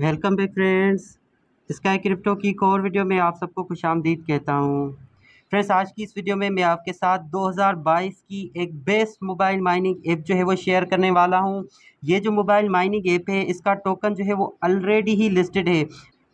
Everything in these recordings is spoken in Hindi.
welcome back friends Sky Crypto की एक और वीडियो में आप सबको खुश आमदीद कहता हूँ फ्रेंड्स आज की इस वीडियो में मैं आपके साथ 2022 की एक बेस्ट मोबाइल माइनिंग ऐप जो है वो शेयर करने वाला हूँ ये जो मोबाइल माइनिंग ऐप है इसका टोकन जो है वो ऑलरेडी ही लिस्टेड है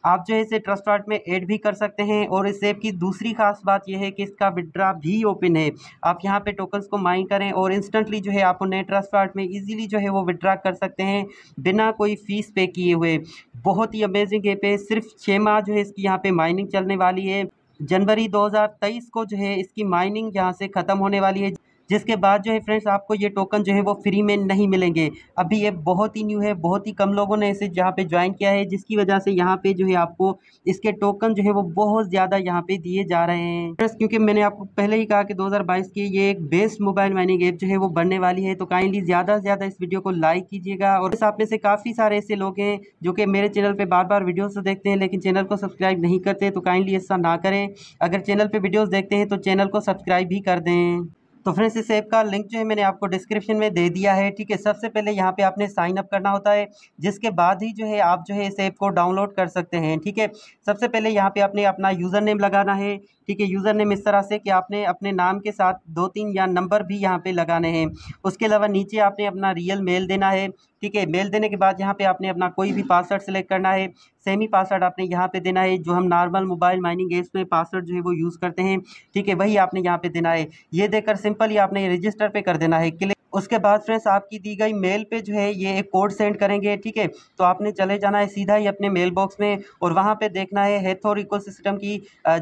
आप जो है इसे ट्रस्ट वॉट में ऐड भी कर सकते हैं और इस ऐप की दूसरी खास बात यह है कि इसका विड्रा भी ओपन है आप यहाँ पे टोकन्स को माइन करें और इंस्टेंटली जो है आप उन्हें ट्रस्ट वॉट में इजीली जो है वो विड्रा कर सकते हैं बिना कोई फ़ीस पे किए हुए बहुत ही अमेजिंग ऐप है सिर्फ छः माह जो है इसकी यहाँ पर माइनिंग चलने वाली है जनवरी दो को जो है इसकी माइनिंग यहाँ से ख़त्म होने वाली है जिसके बाद जो है फ्रेंड्स आपको ये टोकन जो है वो फ्री में नहीं मिलेंगे अभी ये बहुत ही न्यू है बहुत ही कम लोगों ने इसे यहाँ पे ज्वाइन किया है जिसकी वजह से यहाँ पे जो है आपको इसके टोकन जो है वो बहुत ज़्यादा यहाँ पे दिए जा रहे हैं फ्रेंड्स क्योंकि मैंने आपको पहले ही कहा कि दो की ये एक बेस्ट मोबाइल माइनिंग ऐप जो है वो बनने वाली है तो काइंडली ज़्यादा से ज़्यादा इस वीडियो को लाइक कीजिएगा और इस आप में से काफ़ी सारे ऐसे लोग हैं जो कि मेरे चैनल पर बार बार वीडियोज़ तो देखते हैं लेकिन चैनल को सब्सक्राइब नहीं करते तो काइंडली ऐसा ना करें अगर चैनल पर वीडियोज़ देखते हैं तो चैनल को सब्सक्राइब भी कर दें तो फ्रेंड्स इस ऐप का लिंक जो है मैंने आपको डिस्क्रिप्शन में दे दिया है ठीक है सबसे पहले यहाँ पे आपने साइन अप करना होता है जिसके बाद ही जो है आप जो है इस ऐप को डाउनलोड कर सकते हैं ठीक है सबसे पहले यहाँ पे आपने अपना यूज़र नेम लगाना है ठीक है यूज़र नेम इस तरह से कि आपने अपने नाम के साथ दो तीन या नंबर भी यहाँ पर लगाने हैं उसके अलावा नीचे आपने अपना रियल मेल देना है ठीक है मेल देने के बाद यहाँ पे आपने अपना कोई भी पासवर्ड सेलेक्ट करना है सेमी पासवर्ड आपने यहाँ पे देना है जो हम नॉर्मल मोबाइल माइनिंग एप्स में पासवर्ड जो है वो यूज़ करते हैं ठीक है वही आपने यहाँ पे देना है ये देकर सिंपली आपने रजिस्टर पे कर देना है क्लिक उसके बाद फ्रेंड्स आपकी दी गई मेल पे जो है ये एक कोड सेंड करेंगे ठीक है तो आपने चले जाना है सीधा ही अपने मेल बॉक्स में और वहाँ पर देखना है हेथ और इको सिस्टम की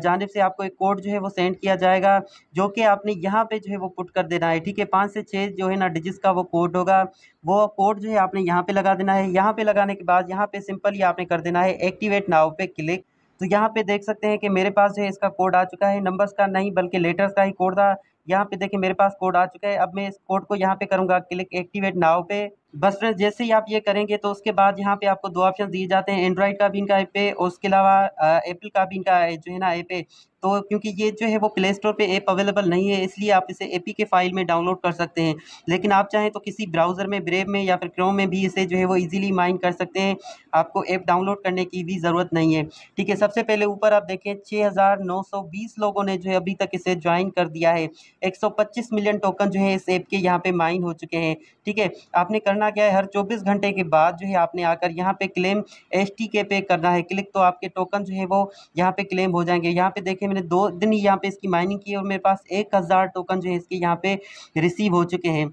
जानब से आपको एक कोड जो है वो सेंड किया जाएगा जो कि आपने यहाँ पर जो है वो पुट कर देना है ठीक है पाँच से छः जो है ना डिजिट का वो कोड होगा वो कोड जो है आपने यहाँ पर लगा देना है यहाँ पर लगाने के बाद यहाँ पे सिंपल ही आपने कर देना है एक्टिवेट नाव पे क्लिक तो यहाँ पे देख सकते हैं कि मेरे पास जो है इसका कोड आ चुका है नंबर्स का नहीं बल्कि लेटर्स का ही कोड था यहाँ पे देखिए मेरे पास कोड आ चुका है अब मैं इस कोड को यहाँ पे करूँगा क्लिक एक्टिवेट नाव पे बस फ्रेंड्स जैसे ही आप ये करेंगे तो उसके बाद यहाँ पे आपको दो ऑप्शन दिए जाते हैं एंड्रॉयड का भी इनका ऐप है और उसके अलावा एप्पल का भी इनका जो है ना ऐप है तो क्योंकि ये जो है वो प्ले स्टोर पर ऐप अवेलेबल नहीं है इसलिए आप इसे ए के फाइल में डाउनलोड कर सकते हैं लेकिन आप चाहें तो किसी ब्राउज़र में ब्रेव में या फिर क्रोम में भी इसे जो है वो ईजिली माइन कर सकते हैं आपको ऐप डाउनलोड करने की भी ज़रूरत नहीं है ठीक है सबसे पहले ऊपर आप देखें छः लोगों ने जो है अभी तक इसे ज्वाइन कर दिया है 125 मिलियन टोकन जो है इस ऐप के यहाँ पे माइन हो चुके हैं ठीक है आपने करना क्या है हर 24 घंटे के बाद जो है आपने आकर यहाँ पे क्लेम एस के पे करना है क्लिक तो आपके टोकन जो है वो यहाँ पे क्लेम हो जाएंगे यहाँ पे देखें मैंने दो दिन ही यहाँ पे इसकी माइनिंग की और मेरे पास एक हज़ार टोकन जो है इसके यहाँ पे रिसीव हो चुके हैं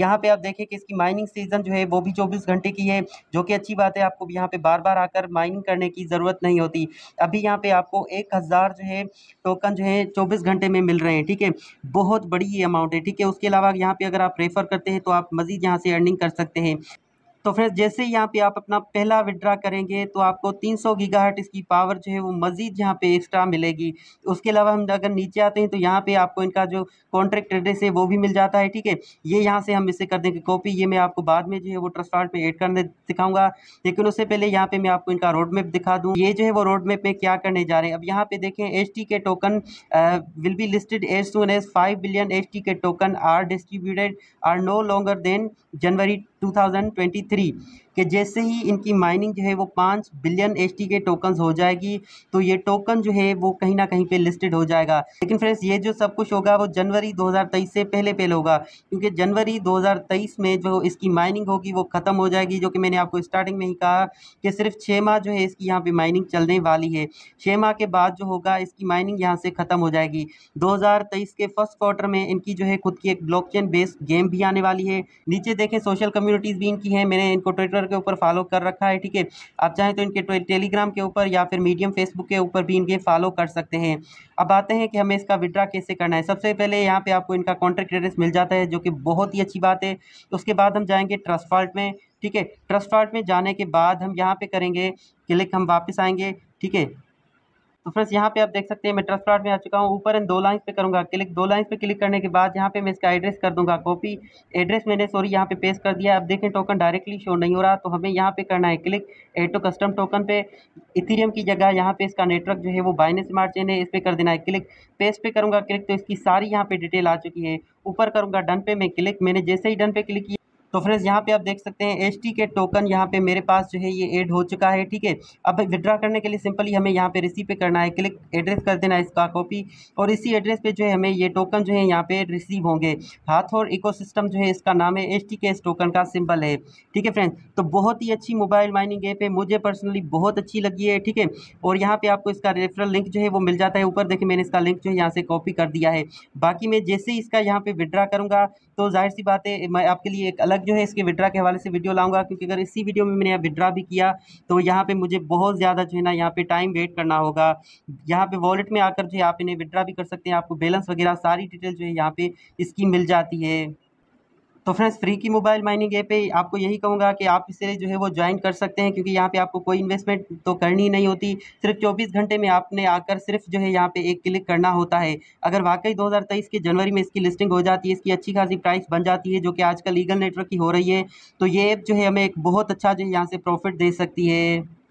यहाँ पे आप देखें कि इसकी माइनिंग सीजन जो है वो भी चौबीस घंटे की है जो कि अच्छी बात है आपको यहाँ पे बार बार आकर माइनिंग करने की ज़रूरत नहीं होती अभी यहाँ पे आपको एक हज़ार जो है टोकन जो है चौबीस घंटे में मिल रहे हैं ठीक है बहुत बहुत बड़ी ये अमाउंट है ठीक है उसके अलावा यहाँ पे अगर आप रेफ़र करते हैं तो आप मज़ीद यहाँ से अर्निंग कर सकते हैं तो फिर जैसे ही यहाँ पे आप अपना पहला विड्रा करेंगे तो आपको 300 गीगाहर्ट इसकी पावर जो है वो मज़ीद यहाँ पे एक्स्ट्रा मिलेगी उसके अलावा हम अगर नीचे आते हैं तो यहाँ पे आपको इनका जो कॉन्ट्रैक्ट एड्रेस है वो भी मिल जाता है ठीक है ये यहाँ से हम इसे कर देंगे कॉपी ये मैं आपको बाद में जो है वो ट्रस्ट कार्ड पर एड करने दिखाऊंगा लेकिन उससे पहले यहाँ पर मैं आपको इनका रोड मैप दिखा दूँ ये जो है वो रोड मैप में क्या करने जा रहे हैं अब यहाँ पे देखें H K token will be listed as soon as five billion H K token are distributed are no longer than January two three कि जैसे ही इनकी माइनिंग जो है वो पाँच बिलियन एच के टोकन हो जाएगी तो ये टोकन जो है वो कहीं ना कहीं पे लिस्टेड हो जाएगा लेकिन फ्रेंड्स ये जो सब कुछ होगा वो जनवरी 2023 से पहले पहले होगा क्योंकि जनवरी 2023 में जो इसकी माइनिंग होगी वो ख़त्म हो जाएगी जो कि मैंने आपको स्टार्टिंग में ही कहा कि सिर्फ छः माह जो है इसकी यहाँ पर माइनिंग चलने वाली है छः माह के बाद जो होगा इसकी माइनिंग यहाँ से ख़त्म हो जाएगी दो के फर्स्ट क्वार्टर में इनकी जो है खुद की एक ब्लॉकचेन बेस्ड गेम भी आने वाली है नीचे देखें सोशल कम्युनिटीज़ भी इनकी हैं मैंने इनको ट्विटर ट्विटर के ऊपर फॉलो कर रखा है ठीक है आप चाहें तो इनके टेलीग्राम के ऊपर या फिर मीडियम फेसबुक के ऊपर भी इनके फॉलो कर सकते हैं अब आते हैं कि हमें इसका विड्रा कैसे करना है सबसे पहले यहाँ पे आपको इनका कॉन्ट्रैक्ट एड्रेस मिल जाता है जो कि बहुत ही अच्छी बात है उसके बाद हम जाएंगे ट्रस्ट फॉल्ट में ठीक है ट्रस्ट फॉल्ट में जाने के बाद हम यहाँ पर करेंगे क्लिक हम वापस आएंगे ठीक है तो फ्रेंड्स यहाँ पे आप देख सकते हैं मैं ट्रस्ट प्लाट में आ चुका हूँ ऊपर इन दो लाइन्स पे करूँगा क्लिक दो लाइन्स पे क्लिक करने के बाद यहाँ पे मैं इसका एड्रेस कर दूँगा कॉपी एड्रेस मैंने सॉरी यहाँ पे पेस्ट कर दिया अब देखें टोकन डायरेक्टली शो नहीं हो रहा तो हमें यहाँ पे करना है click add to custom token पे इथीरियम की जगह यहाँ पे इसका नेटवर्क जो है वो बाइनेस स्मार्ट चेन है इस पर कर देना है क्लिक पेज पे करूँगा क्लिक तो इसकी सारी यहाँ पे डिटेल आ चुकी है ऊपर करूँगा डन पे मैं क्लिक मैंने जैसे ही डन पे क्लिक किया तो फ्रेंड्स यहाँ पे आप देख सकते हैं एस के टोकन यहाँ पे मेरे पास जो है ये ऐड हो चुका है ठीक है अब विड्रा करने के लिए सिंपली हमें यहाँ पे रिसीव पे करना है क्लिक एड्रेस कर देना है इसका कॉपी और इसी एड्रेस पे जो है हमें ये टोकन जो है यहाँ पे रिसीव होंगे हाथ और इको जो है इसका नाम है एस के इस टोकन का सिंपल है ठीक है फ्रेंड्स तो बहुत ही अच्छी मोबाइल माइनिंग ऐप है मुझे पर्सनली बहुत अच्छी लगी है ठीक है और यहाँ पर आपको इसका रेफरल लिंक जो है वो मिल जाता है ऊपर देखिए मैंने इसका लिंक जो है यहाँ से कॉपी कर दिया है बाकी मैं जैसे ही इसका यहाँ पर विड्रा करूँगा तो जाहिर सी बात है मैं आपके लिए एक अलग तक जो है इसके विड्रा के हवाले से वीडियो लाऊंगा क्योंकि अगर इसी वीडियो में मैंने विड्रा भी किया तो यहाँ पे मुझे बहुत ज़्यादा जो है ना यहाँ पे टाइम वेट करना होगा यहाँ पे वॉलेट में आकर जो है आप इन्हें विड्रा भी कर सकते हैं आपको बैलेंस वगैरह सारी डिटेल जो है यहाँ पे इसकी मिल जाती है तो फ्रेंड्स फ्री की मोबाइल माइनिंग ऐप है आपको यही कहूँगा कि आप इसे जो है वो ज्वाइन कर सकते हैं क्योंकि यहाँ पे आपको कोई इन्वेस्टमेंट तो करनी नहीं होती सिर्फ 24 घंटे में आपने आकर सिर्फ जो है यहाँ पे एक क्लिक करना होता है अगर वाकई 2023 के जनवरी में इसकी लिस्टिंग हो जाती है इसकी अच्छी खासी प्राइस बन जाती है जो कि आजकल लीगल नेटवर्क की हो रही है तो ये ऐप जो है हमें एक बहुत अच्छा जो है यहाँ से प्रॉफिट दे सकती है